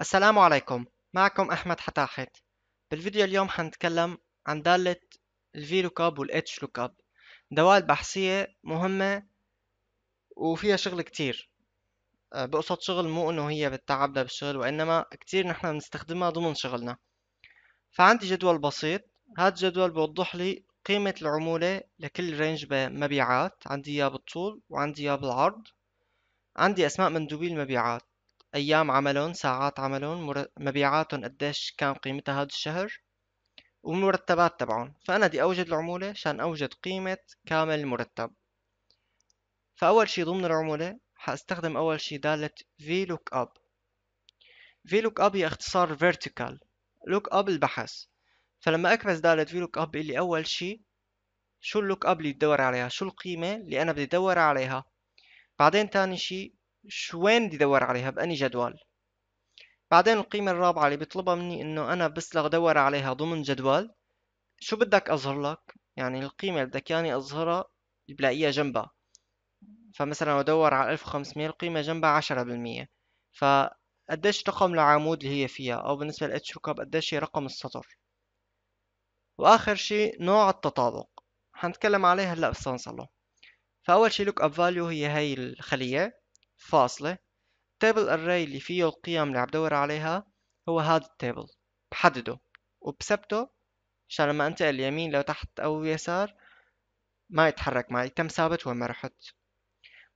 السلام عليكم معكم أحمد حتاحت بالفيديو اليوم حنتكلم عن دالة الفي لوكاب والاتش لوكاب دوال بحثية مهمة وفيها شغل كتير آه، بقصد شغل مو انه هي بتتعبنا بالشغل وانما كتير نحن بنستخدمها ضمن شغلنا فعندي جدول بسيط هاد الجدول بوضح لي قيمة العمولة لكل رينج بمبيعات عندي اياه بالطول وعندي اياه بالعرض عندي اسماء مندوبي المبيعات ايام عملهم ساعات عملهم مبيعاتهم قديش كان قيمتها هذا الشهر والمرتبات تبعهم فانا بدي اوجد العمولة عشان اوجد قيمة كامل المرتب فاول شي ضمن العمولة حاستخدم اول شي دالة VLOOKUP VLOOKUP هي اختصار vertical lookup البحث فلما اكبس دالة VLOOKUP بيقول لي اول شي شو اللوك اب اللي بدور عليها شو القيمة اللي انا بدي ادور عليها بعدين تاني شي وين بدي دور عليها بأني جدول بعدين القيمة الرابعة اللي بيطلبها مني انه انا بس دور عليها ضمن جدول شو بدك اظهر لك يعني القيمة اللي بدك ياني اظهرها بلاقيها جنبها فمثلا لو ادور على 1500 القيمة جنبها عشرة بالمية فقديش رقم العمود اللي هي فيها او بالنسبة ل ركب قديش هي رقم السطر واخر شيء نوع التطابق حنتكلم عليه هلا بس نصله فاول شيء لوك اب فاليو هي هاي الخلية فاصلة التابل array اللي فيه القيم اللي عم بدور عليها هو هذا التابل بحدده وبثبته عشان لما انتقل يمين لو تحت او يسار ما يتحرك معي تم ثابت وين ما رحت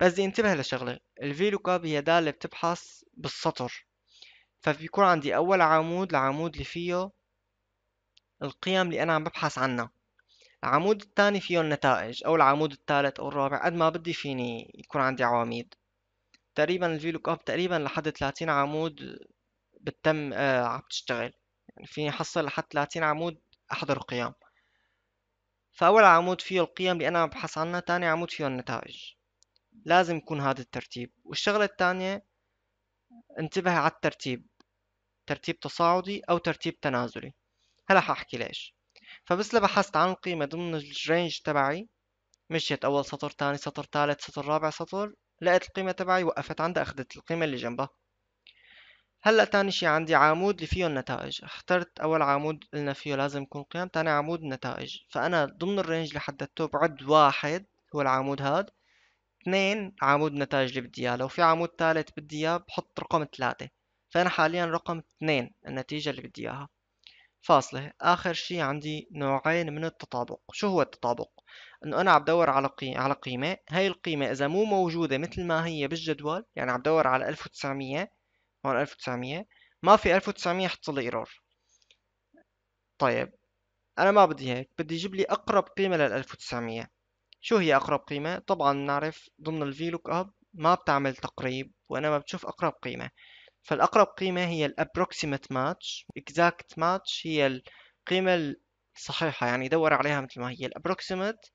بس بدي انتبه لشغلة ال VLOOKUP هي دالة بتبحث بالسطر فبيكون عندي اول عمود العمود اللي فيه القيم اللي انا عم ببحث عنها العمود الثاني فيه النتائج او العمود الثالث او الرابع قد ما بدي فيني يكون عندي عواميد تقريبا الفي لوك اب تقريبا لحد 30 عمود بتم آه عم تشتغل يعني فيني حصل لحد 30 عمود احضر قيم فاول عمود فيه القيم اللي انا ببحث عنها تاني عمود فيه النتائج لازم يكون هذا الترتيب والشغله الثانيه انتبه على الترتيب ترتيب تصاعدي او ترتيب تنازلي هلا حاحكي ليش فبس بحثت عن القيمه ضمن الرينج تبعي مشيت اول سطر تاني سطر تالت سطر رابع سطر لقيت القيمة تبعي وقفت عندها أخدت القيمة اللي جنبها هلا تاني شي عندي عمود اللي فيه النتائج اخترت أول عمود قلنا فيه لازم يكون قيم تاني عمود النتائج فأنا ضمن الرينج اللي حددته بعد واحد هو العمود هاد اثنين عمود النتائج اللي بدي اياه لو في عمود ثالث بدي اياه بحط رقم ثلاثة فأنا حاليا رقم اثنين النتيجة اللي بدي اياها فاصلة آخر شي عندي نوعين من التطابق شو هو التطابق؟ انه انا عم بدور على قي... على قيمه هاي القيمه اذا مو موجوده مثل ما هي بالجدول يعني عم بدور على 1900 هون 1900 ما في 1900 حط لي ايرور طيب انا ما بدي هيك بدي جيب لي اقرب قيمه لل 1900 شو هي اقرب قيمه طبعا بنعرف ضمن الفي لوك اب ما بتعمل تقريب وانما بتشوف اقرب قيمه فالأقرب قيمة هي ال approximate match exact match هي القيمة الصحيحة يعني يدور عليها مثل ما هي ال approximate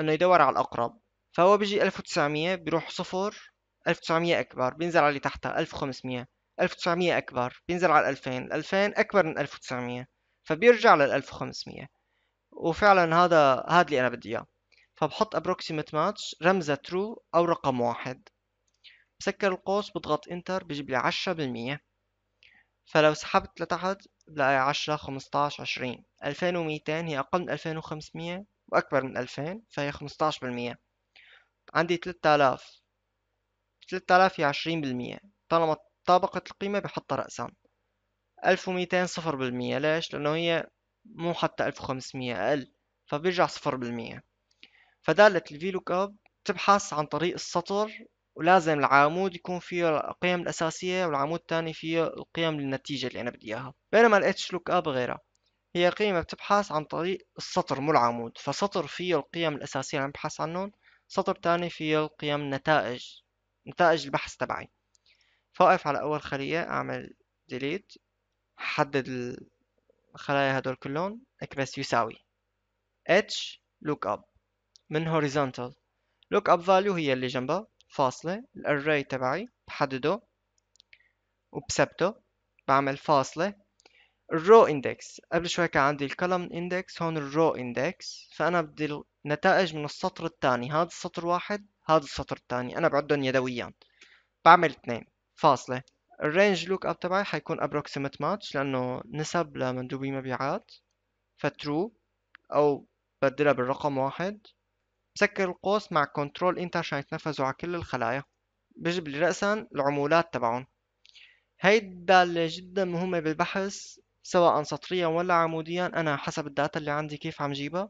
إنه يدور على الأقرب فهو بيجي 1900 بيروح صفر 1900 أكبر بينزل على تحتها 1500 1900 أكبر بينزل على 2000 2000 أكبر من 1900 فبيرجع لل 1500 وفعلا هذا هذا اللي أنا بدي إياه فبحط approximate match رمزه true أو رقم واحد بسكر القوس بضغط انتر بيجيب لي عشرة بالمية فلو سحبت لتحت بلاقي عشرة خمستاش عشرين ألفين وميتين هي أقل من ألفين وخمسمية وأكبر من ألفين فهي خمستاش بالمية عندي تلاتة آلاف تلاتة آلاف هي عشرين بالمية طالما طابقة القيمة بحطها رأسا ألف وميتين صفر بالمية ليش؟ لأنه هي مو حتى ألف وخمسمية أقل فبيرجع صفر بالمية فدالة الفي أب تبحث عن طريق السطر ولازم العمود يكون فيه القيم الأساسية والعمود الثاني فيه القيم للنتيجة اللي أنا بدي إياها بينما ال HLOOKUP غيرها هي قيمة بتبحث عن طريق السطر مو العمود فسطر فيه القيم الأساسية اللي عم ببحث عنهم سطر تاني فيه القيم نتائج نتائج البحث تبعي فوقف على أول خلية أعمل delete حدد الخلايا هدول كلهم اكبس يساوي h lookup من horizontal lookup value هي اللي جنبها فاصلة الأري تبعي بحدده وبثبته بعمل فاصلة الرو اندكس قبل شوي كان عندي الكولم اندكس هون الرو اندكس فأنا بدي النتائج من السطر الثاني هذا السطر واحد هذا السطر الثاني أنا بعدهم يدويا بعمل اثنين فاصلة الرينج لوك اب تبعي حيكون approximate match لأنه نسب لمندوبي مبيعات فترو أو بدلها بالرقم واحد بسكر القوس مع كنترول انتر عشان يتنفذوا على كل الخلايا بجيب لي رأسا العمولات تبعهم هاي الدالة جدا مهمة بالبحث سواء سطريا ولا عموديا أنا حسب الداتا اللي عندي كيف عم جيبها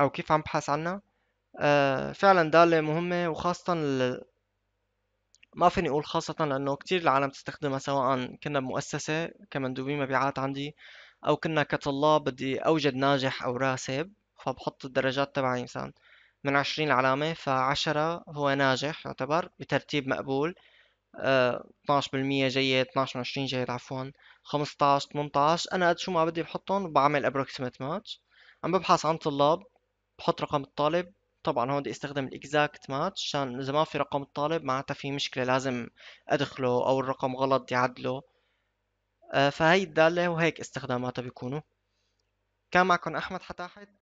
أو كيف عم بحث عنها آه فعلا دالة مهمة وخاصة ال... ما فيني أقول خاصة لأنه كتير العالم تستخدمها سواء كنا بمؤسسة كمندوبين مبيعات عندي أو كنا كطلاب بدي أوجد ناجح أو راسب فبحط الدرجات تبعي مثلا من عشرين علامة فعشرة هو ناجح يعتبر بترتيب مقبول اتناش آه، بالمية جيد اتناش من عشرين جيد عفوا خمستاش تمنتاش أنا قد شو ما بدي بحطهم بعمل ابروكسيمت ماتش عم ببحث عن طلاب بحط رقم الطالب طبعا هون بدي استخدم الاكزاكت ماتش عشان اذا ما في رقم الطالب معناتها في مشكله لازم ادخله او الرقم غلط يعدله آه، فهي الداله وهيك استخداماتها بيكونوا كان معكم احمد حتاحت